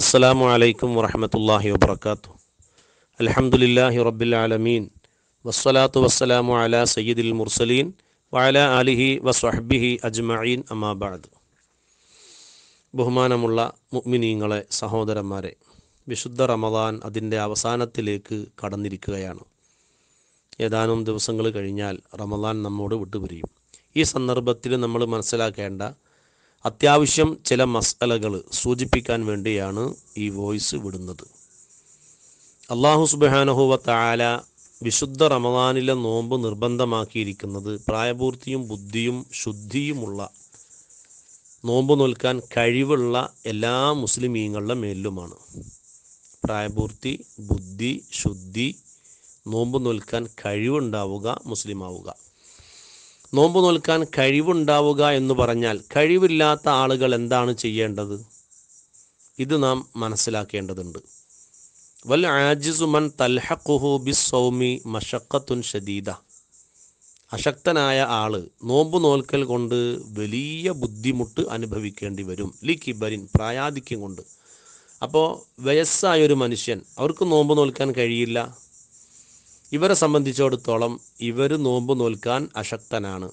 അസ്സാം അലൈക്കും വറഹമത്തല്ലാഹി വബർക്കാത്തു അലഹമുല്ലാഹി റബ്ബിലാലമീൻ വസ്സലാത്തു വസ്സലാമു അല സയ്യിദിൽ മുർസലീൻ വഅല അലിഹി വസ്വഹബിഹി അജ്മഈൻ അമാബാദ് ബഹുമാനമുള്ള മുഅ്മിനീങ്ങളെ സഹോദരന്മാരെ വിശുദ്ധ റമദാൻ അതിൻ്റെ അവസാനത്തിലേക്ക് കടന്നിരിക്കുകയാണ് ഏതാനും ദിവസങ്ങൾ കഴിഞ്ഞാൽ റമദാൻ നമ്മോട് വിട്ടുപിരിയും ഈ സന്ദർഭത്തിൽ നമ്മൾ മനസ്സിലാക്കേണ്ട അത്യാവശ്യം ചില മസലകൾ സൂചിപ്പിക്കാൻ വേണ്ടിയാണ് ഈ വോയിസ് വിടുന്നത് അള്ളാഹു സുബാനഹുവ താല വിശുദ്ധ റമദാനിലെ നോമ്പ് നിർബന്ധമാക്കിയിരിക്കുന്നത് പ്രായപൂർത്തിയും ബുദ്ധിയും ശുദ്ധിയുമുള്ള നോമ്പ് നോൽക്കാൻ കഴിവുള്ള എല്ലാ മുസ്ലിമീങ്ങളുടെ മേലിലുമാണ് പ്രായപൂർത്തി ബുദ്ധി ശുദ്ധി നോമ്പ് നോൽക്കാൻ കഴിവുണ്ടാവുക മുസ്ലിമാവുക നോമ്പ് നോൽക്കാൻ കഴിവുണ്ടാവുക എന്ന് പറഞ്ഞാൽ കഴിവില്ലാത്ത ആളുകൾ എന്താണ് ചെയ്യേണ്ടത് ഇത് നാം മനസ്സിലാക്കേണ്ടതുണ്ട് വൽ ആജിസുമൻ തൽഹഖുഹു ബിസ്സൗമി മഷക്കത്തുൻ ഷദീദ അശക്തനായ ആള് നോമ്പ് നോൽക്കൽ കൊണ്ട് വലിയ ബുദ്ധിമുട്ട് അനുഭവിക്കേണ്ടി വരും ബരിൻ പ്രായാധിക്യം കൊണ്ട് അപ്പോൾ വയസ്സായ ഒരു മനുഷ്യൻ അവർക്ക് നോമ്പ് നോൽക്കാൻ കഴിയില്ല ഇവരെ സംബന്ധിച്ചിടത്തോളം ഇവർ നോമ്പ് നോൽക്കാൻ അശക്തനാണ്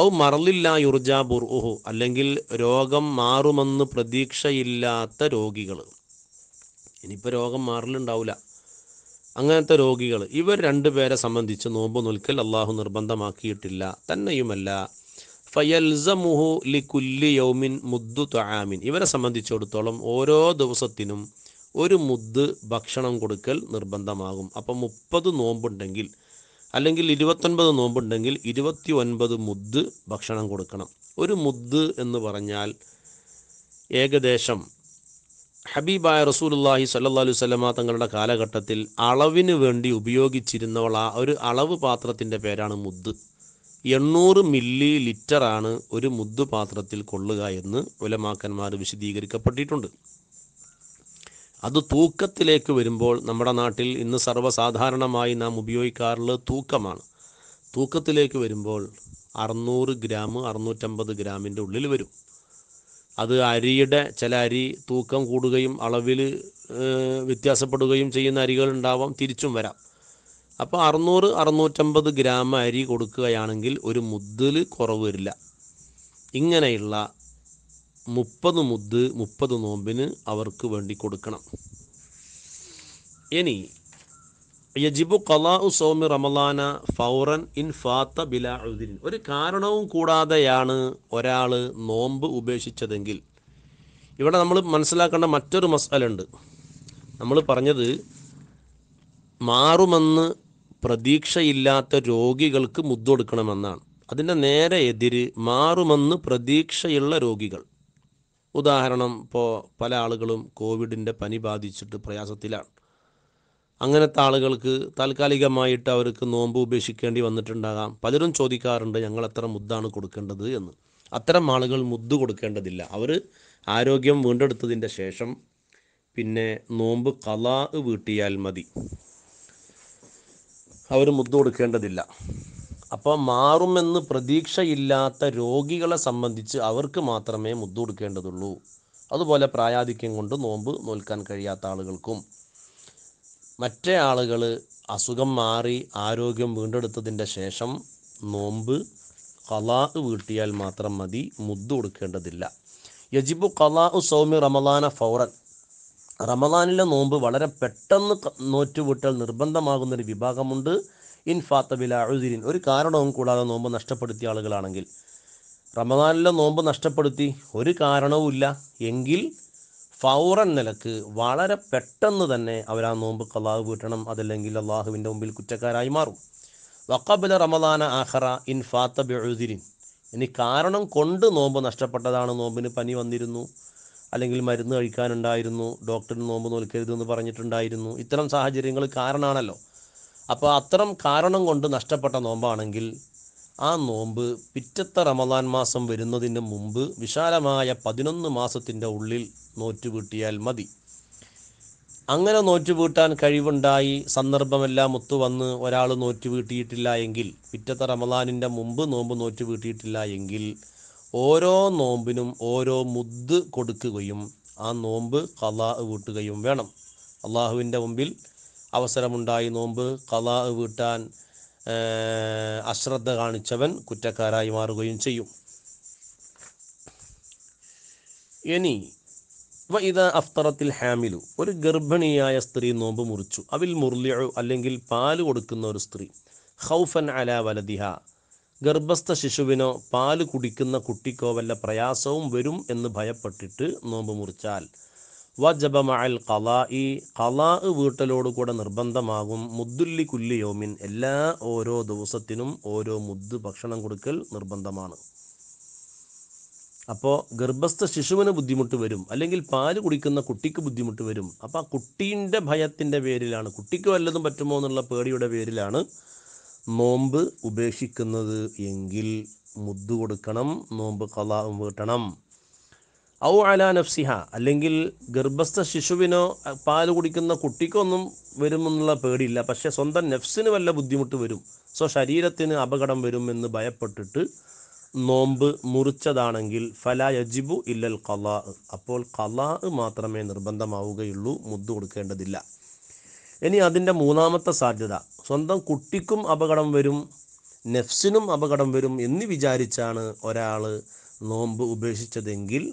ഔ മറലില്ല യുർജ ബുർഹു അല്ലെങ്കിൽ രോഗം മാറുമെന്ന് പ്രതീക്ഷയില്ലാത്ത രോഗികൾ ഇനിയിപ്പോൾ രോഗം മാറലുണ്ടാവില്ല അങ്ങനത്തെ രോഗികൾ ഇവർ രണ്ടുപേരെ സംബന്ധിച്ച് നോമ്പ് നോൽക്കൽ അള്ളാഹു നിർബന്ധമാക്കിയിട്ടില്ല തന്നെയുമല്ല ഫയൽസമുഹു ലി കുല്ലി യൗമിൻ മുദ്ദു തൊആമിൻ ഇവരെ സംബന്ധിച്ചിടത്തോളം ഓരോ ദിവസത്തിനും ഒരു മുദ്ദ് ഭക്ഷണം കൊടുക്കൽ നിർബന്ധമാകും അപ്പം മുപ്പത് നോമ്പുണ്ടെങ്കിൽ അല്ലെങ്കിൽ ഇരുപത്തൊൻപത് നോമ്പുണ്ടെങ്കിൽ ഇരുപത്തി ഒൻപത് മുദ്ദ് ഭക്ഷണം കൊടുക്കണം ഒരു മുദ്ദ് എന്ന് പറഞ്ഞാൽ ഏകദേശം ഹബീബായ റസൂലുല്ലാഹി സല്ലാ അലൈഹി തങ്ങളുടെ കാലഘട്ടത്തിൽ അളവിന് വേണ്ടി ഉപയോഗിച്ചിരുന്നവള ഒരു അളവ് പാത്രത്തിൻ്റെ പേരാണ് മുദ്ദ് എണ്ണൂറ് മില്ലി ലിറ്ററാണ് ഒരു മുദ്ദ് പാത്രത്തിൽ കൊള്ളുക എന്ന് ഉലമാക്കന്മാർ വിശദീകരിക്കപ്പെട്ടിട്ടുണ്ട് അത് തൂക്കത്തിലേക്ക് വരുമ്പോൾ നമ്മുടെ നാട്ടിൽ ഇന്ന് സർവ്വസാധാരണമായി നാം ഉപയോഗിക്കാറുള്ളത് തൂക്കമാണ് തൂക്കത്തിലേക്ക് വരുമ്പോൾ അറുന്നൂറ് ഗ്രാം അറുന്നൂറ്റമ്പത് ഗ്രാമിൻ്റെ ഉള്ളിൽ വരും അത് അരിയുടെ ചില അരി തൂക്കം കൂടുകയും അളവിൽ വ്യത്യാസപ്പെടുകയും ചെയ്യുന്ന അരികൾ ഉണ്ടാവാം തിരിച്ചും വരാം അപ്പോൾ അറുന്നൂറ് അറുന്നൂറ്റമ്പത് ഗ്രാം അരി കൊടുക്കുകയാണെങ്കിൽ ഒരു മുതൽ കുറവ് വരില്ല ഇങ്ങനെയുള്ള മുപ്പത് മുദ് മുപ്പത് നോമ്പിന് അവർക്ക് വേണ്ടി കൊടുക്കണം ഇനി യജിബു കലാഉ സൗമി റമലാന ഫൗറൻ ഇൻ ഫാത്ത ബില ഉദിൻ ഒരു കാരണവും കൂടാതെയാണ് ഒരാൾ നോമ്പ് ഉപേക്ഷിച്ചതെങ്കിൽ ഇവിടെ നമ്മൾ മനസ്സിലാക്കേണ്ട മറ്റൊരു മസാലുണ്ട് നമ്മൾ പറഞ്ഞത് മാറുമെന്ന് പ്രതീക്ഷയില്ലാത്ത രോഗികൾക്ക് കൊടുക്കണമെന്നാണ് അതിൻ്റെ നേരെ എതിര് മാറുമെന്ന് പ്രതീക്ഷയുള്ള രോഗികൾ ഉദാഹരണം ഇപ്പോൾ പല ആളുകളും കോവിഡിൻ്റെ പനി ബാധിച്ചിട്ട് പ്രയാസത്തിലാണ് അങ്ങനത്തെ ആളുകൾക്ക് താൽക്കാലികമായിട്ട് അവർക്ക് നോമ്പ് ഉപേക്ഷിക്കേണ്ടി വന്നിട്ടുണ്ടാകാം പലരും ചോദിക്കാറുണ്ട് ഞങ്ങൾ എത്ര മുദ്ദാണ് കൊടുക്കേണ്ടത് എന്ന് അത്തരം ആളുകൾ മുദ്ദ് കൊടുക്കേണ്ടതില്ല അവർ ആരോഗ്യം വീണ്ടെടുത്തതിൻ്റെ ശേഷം പിന്നെ നോമ്പ് കലാ വീട്ടിയാൽ മതി അവർ മുദ്ദ് കൊടുക്കേണ്ടതില്ല അപ്പോൾ മാറുമെന്ന് പ്രതീക്ഷയില്ലാത്ത രോഗികളെ സംബന്ധിച്ച് അവർക്ക് മാത്രമേ മുദ്ദ കൊടുക്കേണ്ടതുള്ളൂ അതുപോലെ പ്രായാധിക്യം കൊണ്ട് നോമ്പ് നോൽക്കാൻ കഴിയാത്ത ആളുകൾക്കും മറ്റേ ആളുകൾ അസുഖം മാറി ആരോഗ്യം വീണ്ടെടുത്തതിൻ്റെ ശേഷം നോമ്പ് കലാ വീട്ടിയാൽ മാത്രം മതി മുദ്ദു കൊടുക്കേണ്ടതില്ല യജിബു കലാഹ് സൗമി റമദാന ഫൗറൻ റമദാനിലെ നോമ്പ് വളരെ പെട്ടെന്ന് നോറ്റുവിട്ടൽ നിർബന്ധമാകുന്നൊരു വിഭാഗമുണ്ട് ഇൻ ഫാത്തബില അഴുതിരിൻ ഒരു കാരണവും കൂടാതെ നോമ്പ് നഷ്ടപ്പെടുത്തിയ ആളുകളാണെങ്കിൽ റമദാനിലെ നോമ്പ് നഷ്ടപ്പെടുത്തി ഒരു കാരണവുമില്ല എങ്കിൽ ഫൗറൻ നിലക്ക് വളരെ പെട്ടെന്ന് തന്നെ അവർ ആ നോമ്പ് കലാവ് വീട്ടണം അതല്ലെങ്കിൽ അള്ളാഹുവിൻ്റെ മുമ്പിൽ കുറ്റക്കാരായി മാറും വക്കബില റമദാന ആഹറ ഇൻ ഫാത്തബ് അഴുതിരിൻ ഇനി കാരണം കൊണ്ട് നോമ്പ് നഷ്ടപ്പെട്ടതാണ് നോമ്പിന് പനി വന്നിരുന്നു അല്ലെങ്കിൽ മരുന്ന് കഴിക്കാനുണ്ടായിരുന്നു ഡോക്ടറിന് നോമ്പ് നോൽക്കരുതെന്ന് പറഞ്ഞിട്ടുണ്ടായിരുന്നു ഇത്തരം സാഹചര്യങ്ങൾ കാരണമാണല്ലോ അപ്പോൾ അത്തരം കാരണം കൊണ്ട് നഷ്ടപ്പെട്ട നോമ്പാണെങ്കിൽ ആ നോമ്പ് പിറ്റത്തെ റമദാൻ മാസം വരുന്നതിന് മുമ്പ് വിശാലമായ പതിനൊന്ന് മാസത്തിൻ്റെ ഉള്ളിൽ നോറ്റുവീട്ടിയാൽ മതി അങ്ങനെ നോറ്റുവീട്ടാൻ കഴിവുണ്ടായി സന്ദർഭമെല്ലാം വന്ന് ഒരാൾ നോറ്റുപീട്ടിയിട്ടില്ല എങ്കിൽ പിറ്റത്തെ റമദാനിൻ്റെ മുമ്പ് നോമ്പ് നോറ്റുപീട്ടിയിട്ടില്ല എങ്കിൽ ഓരോ നോമ്പിനും ഓരോ മുദ് കൊടുക്കുകയും ആ നോമ്പ് കഥ കൂട്ടുകയും വേണം അള്ളാഹുവിൻ്റെ മുമ്പിൽ അവസരമുണ്ടായി നോമ്പ് കലാ വീട്ടാൻ അശ്രദ്ധ കാണിച്ചവൻ കുറ്റക്കാരായി മാറുകയും ചെയ്യും ഇനി ഇത് അഫ്തറത്തിൽ ഹാമിലു ഒരു ഗർഭിണിയായ സ്ത്രീ നോമ്പ് മുറിച്ചു അവിൽ മുർലിഴു അല്ലെങ്കിൽ പാല് കൊടുക്കുന്ന ഒരു സ്ത്രീ ഹൗഫൻ അല വലതിഹ ഗർഭസ്ഥ ശിശുവിനോ പാല് കുടിക്കുന്ന കുട്ടിക്കോ വല്ല പ്രയാസവും വരും എന്ന് ഭയപ്പെട്ടിട്ട് നോമ്പ് മുറിച്ചാൽ വജബ കലാ വീട്ടലോടുകൂടെ നിർബന്ധമാകും മുദ്ദുല്ലി കുല്ലി യോമിൻ എല്ലാ ഓരോ ദിവസത്തിനും ഓരോ മുദ്ദ് ഭക്ഷണം കൊടുക്കൽ നിർബന്ധമാണ് അപ്പോൾ ഗർഭസ്ഥ ശിശുവിന് ബുദ്ധിമുട്ട് വരും അല്ലെങ്കിൽ പാല് കുടിക്കുന്ന കുട്ടിക്ക് ബുദ്ധിമുട്ട് വരും അപ്പോൾ ആ കുട്ടീൻ്റെ ഭയത്തിൻ്റെ പേരിലാണ് കുട്ടിക്ക് വല്ലതും പറ്റുമോ എന്നുള്ള പേടിയുടെ പേരിലാണ് നോമ്പ് ഉപേക്ഷിക്കുന്നത് എങ്കിൽ മുദ്ദ് കൊടുക്കണം നോമ്പ് കലാവും വീട്ടണം ഔ അല നഫ്സിഹ അല്ലെങ്കിൽ ഗർഭസ്ഥ ശിശുവിനോ പാല് കുടിക്കുന്ന കുട്ടിക്കോ ഒന്നും വരുമെന്നുള്ള പേടിയില്ല പക്ഷേ സ്വന്തം നെഫ്സിന് വല്ല ബുദ്ധിമുട്ട് വരും സോ ശരീരത്തിന് അപകടം വരുമെന്ന് ഭയപ്പെട്ടിട്ട് നോമ്പ് മുറിച്ചതാണെങ്കിൽ ഫല യജിബു ഇല്ലൽ കലാ അപ്പോൾ കലാ മാത്രമേ നിർബന്ധമാവുകയുള്ളൂ മുദ് കൊടുക്കേണ്ടതില്ല ഇനി അതിൻ്റെ മൂന്നാമത്തെ സാധ്യത സ്വന്തം കുട്ടിക്കും അപകടം വരും നെഫ്സിനും അപകടം വരും എന്ന് വിചാരിച്ചാണ് ഒരാൾ നോമ്പ് ഉപേക്ഷിച്ചതെങ്കിൽ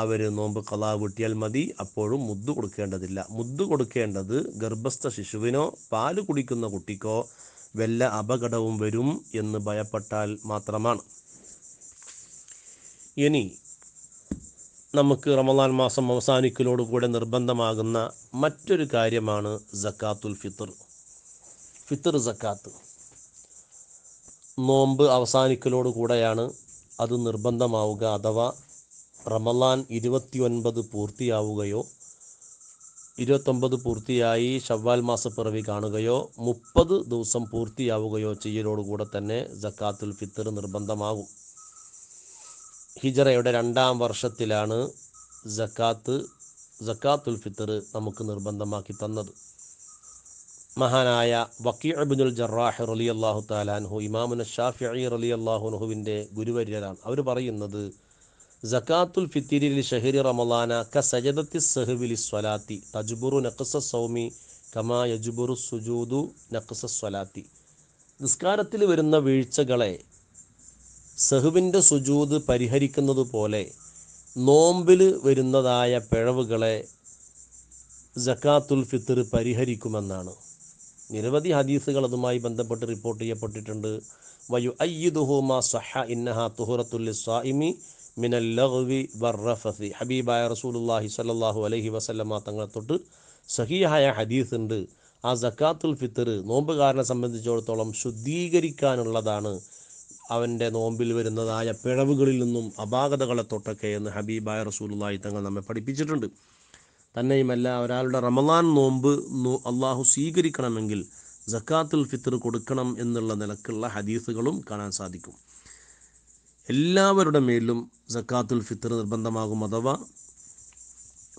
അവർ നോമ്പ് കളാ കൂട്ടിയാൽ മതി അപ്പോഴും മുദ്ദു കൊടുക്കേണ്ടതില്ല മുദ്ദു കൊടുക്കേണ്ടത് ഗർഭസ്ഥ ശിശുവിനോ പാല് കുടിക്കുന്ന കുട്ടിക്കോ വല്ല അപകടവും വരും എന്ന് ഭയപ്പെട്ടാൽ മാത്രമാണ് ഇനി നമുക്ക് റമദാൻ മാസം അവസാനിക്കലോടുകൂടെ നിർബന്ധമാകുന്ന മറ്റൊരു കാര്യമാണ് ജക്കാത്തുൽ ഫിത്തർ ഫിത്തർ ജക്കാത്ത് നോമ്പ് അവസാനിക്കലോടുകൂടെയാണ് അത് നിർബന്ധമാവുക അഥവാ റമലാൻ ഇരുപത്തിയൊൻപത് പൂർത്തിയാവുകയോ ഇരുപത്തൊമ്പത് പൂർത്തിയായി ഷവ്വാൽ മാസപ്പിറവി കാണുകയോ മുപ്പത് ദിവസം പൂർത്തിയാവുകയോ ചെയ്യലോടുകൂടെ തന്നെ ജക്കാത്തുൽ ഫിത്തർ നിർബന്ധമാകും ഹിജറയുടെ രണ്ടാം വർഷത്തിലാണ് ജക്കാത്ത് ജക്കാത്തുൽ ഫിത്തർ നമുക്ക് നിർബന്ധമാക്കി തന്നത് മഹാനായ വക്കീ അബിനുൽ ജറാഹ് റലി അള്ളാഹു താലാൻഹു ഇമാമുൻ ഷാഫി അലി അള്ളാഹുനുഹുവിൻ്റെ ഗുരുവര്യരാണ് അവർ പറയുന്നത് സക്കാത്തുൽ ഫിത്തിരി ഷഹരി റമലാന ക സജദത്തി സഹവിലി സ്വലാത്തി തജുബുറു നഖസ സൗമി കമാ യജുബുറു സുജൂദു നഖസ സ്വലാത്തി നിസ്കാരത്തിൽ വരുന്ന വീഴ്ചകളെ സഹുവിൻ്റെ സുജൂദ് പരിഹരിക്കുന്നത് പോലെ നോമ്പിൽ വരുന്നതായ പിഴവുകളെ ജക്കാത്തുൽ ഫിത്തർ പരിഹരിക്കുമെന്നാണ് നിരവധി ഹദീസുകൾ അതുമായി ബന്ധപ്പെട്ട് റിപ്പോർട്ട് ചെയ്യപ്പെട്ടിട്ടുണ്ട് വയു അയ്യുദുഹുമാ സഹ ഇന്നഹ തുഹുറത്തുല്ലി സ്വാഇമി മിനൽ ലഹ്വി വർറഫി ഹബീബായ റസൂലുല്ലാഹി സല്ലാഹു അലഹി വസല്ലമ്മ തങ്ങളെ തൊട്ട് സഹിയായ ഹദീസ് ഉണ്ട് ആ സക്കാത്തുൽ ഫിത്തർ നോമ്പുകാരനെ സംബന്ധിച്ചിടത്തോളം ശുദ്ധീകരിക്കാനുള്ളതാണ് അവൻ്റെ നോമ്പിൽ വരുന്നതായ പിഴവുകളിൽ നിന്നും അപാകതകളെ തൊട്ടൊക്കെ എന്ന് ഹബീബായ റസൂലുള്ളാഹി തങ്ങൾ നമ്മെ പഠിപ്പിച്ചിട്ടുണ്ട് തന്നെയുമല്ല ഒരാളുടെ റമദാൻ നോമ്പ് അള്ളാഹു സ്വീകരിക്കണമെങ്കിൽ സക്കാത്തുൽ ഫിത്തർ കൊടുക്കണം എന്നുള്ള നിലക്കുള്ള ഹദീസുകളും കാണാൻ സാധിക്കും എല്ലാവരുടെ മേലും സക്കാത്തുൽ ഫിത്തർ നിർബന്ധമാകും അഥവാ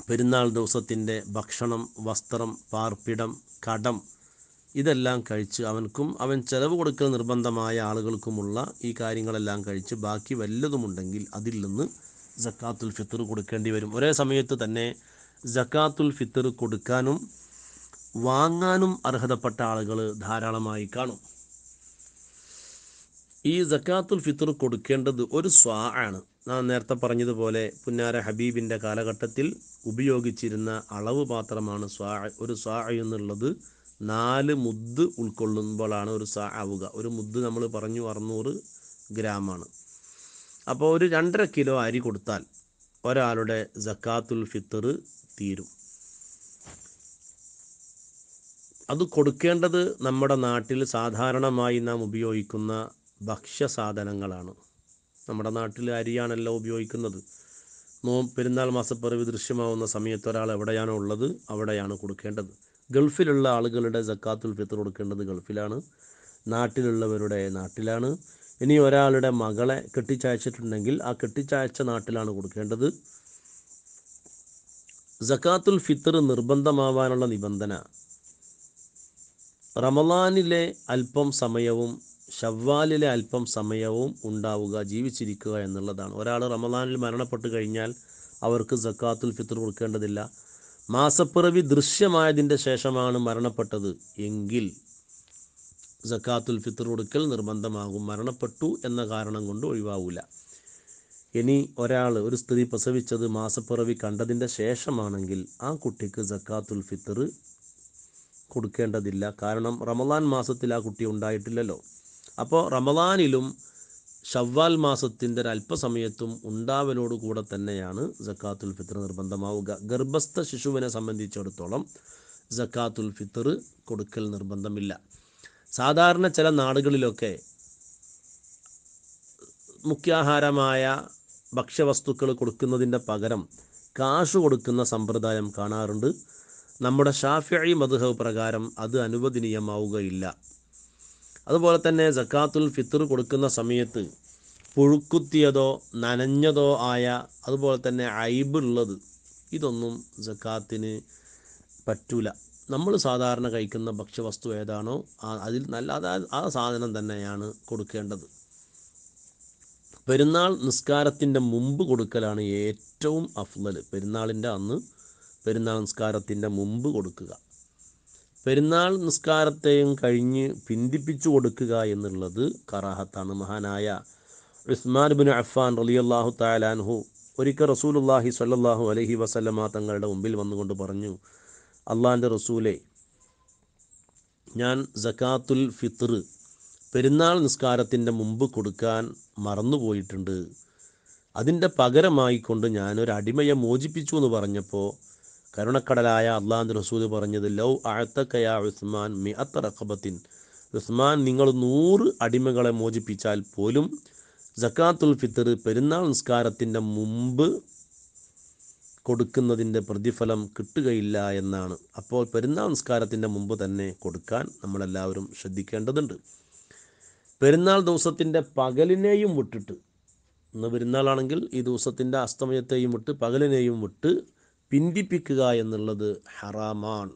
പെരുന്നാൾ ദിവസത്തിൻ്റെ ഭക്ഷണം വസ്ത്രം പാർപ്പിടം കടം ഇതെല്ലാം കഴിച്ച് അവൻക്കും അവൻ ചെലവ് കൊടുക്കൽ നിർബന്ധമായ ആളുകൾക്കുമുള്ള ഈ കാര്യങ്ങളെല്ലാം കഴിച്ച് ബാക്കി വല്ലതുമുണ്ടെങ്കിൽ അതിൽ നിന്ന് ജക്കാത്തുൽ ഫിത്തർ കൊടുക്കേണ്ടി വരും ഒരേ സമയത്ത് തന്നെ ജക്കാത്തുൽ ഫിത്തർ കൊടുക്കാനും വാങ്ങാനും അർഹതപ്പെട്ട ആളുകൾ ധാരാളമായി കാണും ഈ ജക്കാത്തുൽ ഫിത്തർ കൊടുക്കേണ്ടത് ഒരു സ്വാ ആണ് നാം നേരത്തെ പറഞ്ഞതുപോലെ പുന്നാര ഹബീബിൻ്റെ കാലഘട്ടത്തിൽ ഉപയോഗിച്ചിരുന്ന അളവ് പാത്രമാണ് സ്വാ ഒരു സ്വാ എന്നുള്ളത് നാല് മുദ് ഉൾക്കൊള്ളുമ്പോഴാണ് ഒരു സ്വാ ആവുക ഒരു മുദ് നമ്മൾ പറഞ്ഞു അറുന്നൂറ് ഗ്രാമാണ് അപ്പോൾ ഒരു രണ്ടര കിലോ അരി കൊടുത്താൽ ഒരാളുടെ ജക്കാത്തുൽ ഫിത്തർ തീരും അത് കൊടുക്കേണ്ടത് നമ്മുടെ നാട്ടിൽ സാധാരണമായി നാം ഉപയോഗിക്കുന്ന ഭക്ഷ്യസാധനങ്ങളാണ് നമ്മുടെ നാട്ടിൽ അരിയാണല്ലോ ഉപയോഗിക്കുന്നത് നോ പെരുന്നാൾ മാസപ്പിറവി ദൃശ്യമാവുന്ന സമയത്ത് ഒരാൾ എവിടെയാണോ ഉള്ളത് അവിടെയാണ് കൊടുക്കേണ്ടത് ഗൾഫിലുള്ള ആളുകളുടെ ജക്കാത്തുൽ ഫിത്തർ കൊടുക്കേണ്ടത് ഗൾഫിലാണ് നാട്ടിലുള്ളവരുടെ നാട്ടിലാണ് ഇനി ഒരാളുടെ മകളെ കെട്ടിച്ചയച്ചിട്ടുണ്ടെങ്കിൽ ആ കെട്ടിച്ചയച്ച നാട്ടിലാണ് കൊടുക്കേണ്ടത് ജക്കാത്തുൽ ഫിത്തർ നിർബന്ധമാവാനുള്ള നിബന്ധന റമലാനിലെ അല്പം സമയവും ഷവ്വാലിലെ അല്പം സമയവും ഉണ്ടാവുക ജീവിച്ചിരിക്കുക എന്നുള്ളതാണ് ഒരാൾ റമദാനിൽ മരണപ്പെട്ടു കഴിഞ്ഞാൽ അവർക്ക് സക്കാത്തുൽ ഫിത്തർ കൊടുക്കേണ്ടതില്ല മാസപ്പിറവി ദൃശ്യമായതിൻ്റെ ശേഷമാണ് മരണപ്പെട്ടത് എങ്കിൽ സക്കാത്തുൽ ഫിത്തർ കൊടുക്കൽ നിർബന്ധമാകും മരണപ്പെട്ടു എന്ന കാരണം കൊണ്ട് ഒഴിവാവില്ല ഇനി ഒരാൾ ഒരു സ്ത്രീ പ്രസവിച്ചത് മാസപ്പിറവി കണ്ടതിൻ്റെ ശേഷമാണെങ്കിൽ ആ കുട്ടിക്ക് സക്കാത്തുൽ ഫിത്തർ കൊടുക്കേണ്ടതില്ല കാരണം റമദാൻ മാസത്തിൽ ആ കുട്ടി ഉണ്ടായിട്ടില്ലല്ലോ അപ്പോൾ റമദാനിലും ഷവ്വാൽ മാസത്തിൻ്റെ ഒരല്പസമയത്തും കൂടെ തന്നെയാണ് ജക്കാത്തുൽ ഫിത്തർ നിർബന്ധമാവുക ഗർഭസ്ഥ ശിശുവിനെ സംബന്ധിച്ചിടത്തോളം ജക്കാത്തുൽ ഫിത്തർ കൊടുക്കൽ നിർബന്ധമില്ല സാധാരണ ചില നാടുകളിലൊക്കെ മുഖ്യാഹാരമായ ഭക്ഷ്യവസ്തുക്കൾ കൊടുക്കുന്നതിൻ്റെ പകരം കാശ് കൊടുക്കുന്ന സമ്പ്രദായം കാണാറുണ്ട് നമ്മുടെ ഷാഫിഴി മധുഹവ് പ്രകാരം അത് അനുവദനീയമാവുകയില്ല അതുപോലെ തന്നെ ജക്കാത്തുൽ ഫിത്തർ കൊടുക്കുന്ന സമയത്ത് പുഴുക്കുത്തിയതോ നനഞ്ഞതോ ആയ അതുപോലെ തന്നെ ഉള്ളത് ഇതൊന്നും ജക്കാത്തിന് പറ്റൂല നമ്മൾ സാധാരണ കഴിക്കുന്ന ഭക്ഷ്യവസ്തു ഏതാണോ അതിൽ നല്ല ആ സാധനം തന്നെയാണ് കൊടുക്കേണ്ടത് പെരുന്നാൾ നിസ്കാരത്തിൻ്റെ മുമ്പ് കൊടുക്കലാണ് ഏറ്റവും അഫ്ലൽ പെരുന്നാളിൻ്റെ അന്ന് പെരുന്നാൾ നിസ്കാരത്തിൻ്റെ മുമ്പ് കൊടുക്കുക പെരുന്നാൾ നിസ്കാരത്തെയും കഴിഞ്ഞ് പിന്തിപ്പിച്ചു കൊടുക്കുക എന്നുള്ളത് കറാഹത്താണ് മഹാനായ ഉസ്മാൻ ബിൻ അഫാൻ റലിയല്ലാഹു താലാൻഹു ഒരിക്കൽ റസൂലുല്ലാഹി സല്ലാഹു അലഹി വസല്ലമ തങ്ങളുടെ മുമ്പിൽ വന്നുകൊണ്ട് പറഞ്ഞു അള്ളാൻ്റെ റസൂലെ ഞാൻ ജക്കാത്തുൽ ഫിത്ർ പെരുന്നാൾ നിസ്കാരത്തിൻ്റെ മുമ്പ് കൊടുക്കാൻ മറന്നുപോയിട്ടുണ്ട് അതിൻ്റെ പകരമായിക്കൊണ്ട് ഞാനൊരു അടിമയെ മോചിപ്പിച്ചു എന്ന് പറഞ്ഞപ്പോൾ കരുണക്കടലായ അള്ളാഹു റസൂദ് പറഞ്ഞത് ലൗ അഴത്തക്കയ ഉസ്മാൻ മി അത്തറക്കബത്തിൻ ഉസ്മാൻ നിങ്ങൾ നൂറ് അടിമകളെ മോചിപ്പിച്ചാൽ പോലും ജക്കാത്തുൽ ഫിത്തർ പെരുന്നാൾ നിസ്കാരത്തിൻ്റെ മുമ്പ് കൊടുക്കുന്നതിൻ്റെ പ്രതിഫലം കിട്ടുകയില്ല എന്നാണ് അപ്പോൾ പെരുന്നാൾ നിസ്കാരത്തിൻ്റെ മുമ്പ് തന്നെ കൊടുക്കാൻ നമ്മളെല്ലാവരും ശ്രദ്ധിക്കേണ്ടതുണ്ട് പെരുന്നാൾ ദിവസത്തിൻ്റെ പകലിനെയും വിട്ടിട്ട് ഇന്ന് പെരുന്നാളാണെങ്കിൽ ഈ ദിവസത്തിൻ്റെ അസ്തമയത്തെയും വിട്ട് പകലിനെയും വിട്ട് പിന്തിപ്പിക്കുക എന്നുള്ളത് ഹറാമാണ്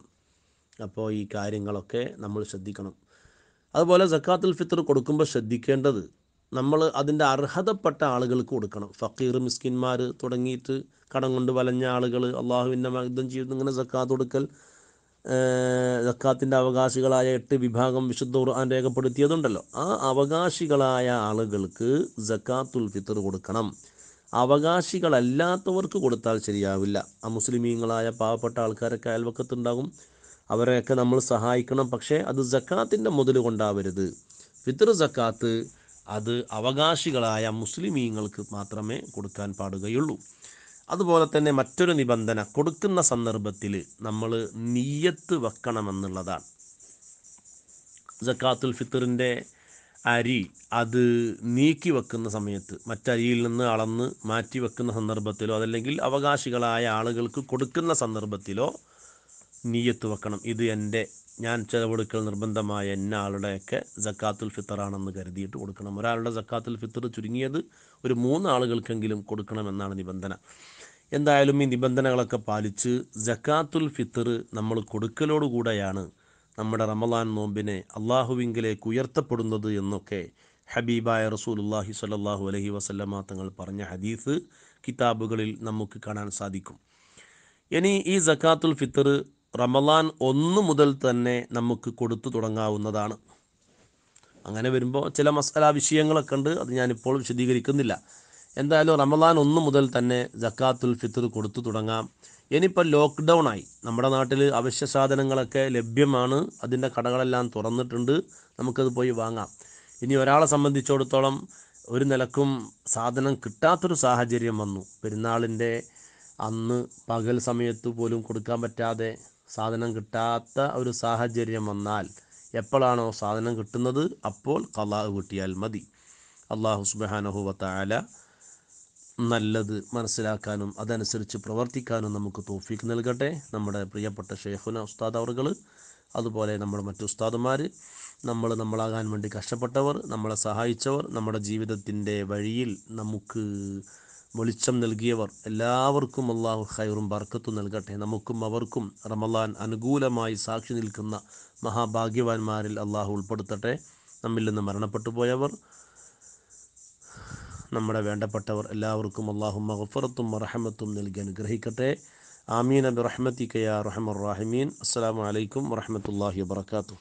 അപ്പോൾ ഈ കാര്യങ്ങളൊക്കെ നമ്മൾ ശ്രദ്ധിക്കണം അതുപോലെ സക്കാത്തുൽ ഫിത്തർ കൊടുക്കുമ്പോൾ ശ്രദ്ധിക്കേണ്ടത് നമ്മൾ അതിൻ്റെ അർഹതപ്പെട്ട ആളുകൾക്ക് കൊടുക്കണം ഫക്കീർ മിസ്കിന്മാർ തുടങ്ങിയിട്ട് കടം കൊണ്ട് വലഞ്ഞ ആളുകൾ അള്ളാഹുവിൻ്റെ മഗ്ധം ചെയ്യുന്ന ഇങ്ങനെ സക്കാത്ത് കൊടുക്കൽ സക്കാത്തിൻ്റെ അവകാശികളായ എട്ട് വിഭാഗം വിശുദ്ധ ഖുർആൻ രേഖപ്പെടുത്തിയതുണ്ടല്ലോ ആ അവകാശികളായ ആളുകൾക്ക് സക്കാത്തുൽ ഫിത്തർ കൊടുക്കണം അവകാശികളല്ലാത്തവർക്ക് കൊടുത്താൽ ശരിയാവില്ല അമുസ്ലിമീങ്ങളായ പാവപ്പെട്ട ആൾക്കാരൊക്കെ അയൽവക്കത്തുണ്ടാകും അവരെയൊക്കെ നമ്മൾ സഹായിക്കണം പക്ഷേ അത് ജക്കാത്തിൻ്റെ മുതൽ കൊണ്ടാവരുത് ഫിത്തർ ജക്കാത്ത് അത് അവകാശികളായ മുസ്ലിമീങ്ങൾക്ക് മാത്രമേ കൊടുക്കാൻ പാടുകയുള്ളൂ അതുപോലെ തന്നെ മറ്റൊരു നിബന്ധന കൊടുക്കുന്ന സന്ദർഭത്തിൽ നമ്മൾ നീയത്ത് വെക്കണമെന്നുള്ളതാണ് ജക്കാത്തുൽ ഫിത്തറിൻ്റെ അരി അത് നീക്കി വെക്കുന്ന സമയത്ത് മറ്റരിയിൽ നിന്ന് അളന്ന് മാറ്റി വെക്കുന്ന സന്ദർഭത്തിലോ അതല്ലെങ്കിൽ അവകാശികളായ ആളുകൾക്ക് കൊടുക്കുന്ന സന്ദർഭത്തിലോ നീയത്ത് വെക്കണം ഇത് എൻ്റെ ഞാൻ ചെലവെടുക്കൽ നിർബന്ധമായ എന്നെ ആളുടെയൊക്കെ ജക്കാത്തുൽ ഫിത്തറാണെന്ന് കരുതിയിട്ട് കൊടുക്കണം ഒരാളുടെ ജക്കാത്തുൽ ഫിത്തർ ചുരുങ്ങിയത് ഒരു മൂന്ന് ആളുകൾക്കെങ്കിലും കൊടുക്കണമെന്നാണ് നിബന്ധന എന്തായാലും ഈ നിബന്ധനകളൊക്കെ പാലിച്ച് ജക്കാത്തുൽ ഫിത്തർ നമ്മൾ കൊടുക്കലോടുകൂടെയാണ് നമ്മുടെ റമലാൻ നോമ്പിനെ അള്ളാഹുവിങ്കിലേക്ക് ഉയർത്തപ്പെടുന്നത് എന്നൊക്കെ ഹബീബായ റസൂലുല്ലാഹി സ്വല്ലല്ലാഹു അലഹി വസല്ലമ തങ്ങൾ പറഞ്ഞ ഹദീസ് കിതാബുകളിൽ നമുക്ക് കാണാൻ സാധിക്കും ഇനി ഈ സക്കാത്തുൽ ഫിത്തർ റമലാൻ ഒന്ന് മുതൽ തന്നെ നമുക്ക് കൊടുത്തു തുടങ്ങാവുന്നതാണ് അങ്ങനെ വരുമ്പോൾ ചില മസാല വിഷയങ്ങളൊക്കെ ഉണ്ട് അത് ഞാനിപ്പോൾ വിശദീകരിക്കുന്നില്ല എന്തായാലും റമലാൻ ഒന്ന് മുതൽ തന്നെ ജക്കാത്തുൽ ഫിത്തർ കൊടുത്തു തുടങ്ങാം ഇനിയിപ്പോൾ ലോക്ക്ഡൗൺ ആയി നമ്മുടെ നാട്ടിൽ അവശ്യ സാധനങ്ങളൊക്കെ ലഭ്യമാണ് അതിൻ്റെ കടകളെല്ലാം തുറന്നിട്ടുണ്ട് നമുക്കത് പോയി വാങ്ങാം ഇനി ഒരാളെ സംബന്ധിച്ചിടത്തോളം ഒരു നിലക്കും സാധനം കിട്ടാത്തൊരു സാഹചര്യം വന്നു പെരുന്നാളിൻ്റെ അന്ന് പകൽ സമയത്ത് പോലും കൊടുക്കാൻ പറ്റാതെ സാധനം കിട്ടാത്ത ഒരു സാഹചര്യം വന്നാൽ എപ്പോഴാണോ സാധനം കിട്ടുന്നത് അപ്പോൾ കലാ കിട്ടിയാൽ മതി അള്ളാഹു സുബാനഹുബത്ത ആല നല്ലത് മനസ്സിലാക്കാനും അതനുസരിച്ച് പ്രവർത്തിക്കാനും നമുക്ക് തോഫീക്ക് നൽകട്ടെ നമ്മുടെ പ്രിയപ്പെട്ട ഷെയ്ഖുന ഉസ്താദ് അവർകൾ അതുപോലെ നമ്മുടെ മറ്റു ഉസ്താദുമാർ നമ്മൾ നമ്മളാകാൻ വേണ്ടി കഷ്ടപ്പെട്ടവർ നമ്മളെ സഹായിച്ചവർ നമ്മുടെ ജീവിതത്തിൻ്റെ വഴിയിൽ നമുക്ക് വെളിച്ചം നൽകിയവർ എല്ലാവർക്കും അള്ളാഹു ഖൈറും ബർക്കത്തും നൽകട്ടെ നമുക്കും അവർക്കും റമലാൻ അനുകൂലമായി സാക്ഷി നിൽക്കുന്ന മഹാഭാഗ്യവാന്മാരിൽ അള്ളാഹു ഉൾപ്പെടുത്തട്ടെ നമ്മിൽ നിന്ന് മരണപ്പെട്ടു പോയവർ നമ്മുടെ വേണ്ടപ്പെട്ടവർ എല്ലാവർക്കും അള്ളാഹു മഹഫറത്തും മറഹമത്തും നൽകി അനുഗ്രഹിക്കട്ടെ ആമീൻ അബി റഹ്മത്തിക്കയ റഹമർ റാഹിമീൻ അസ്സാം വലൈക്കും വറഹമത്തല്ലാഹി വാത്തു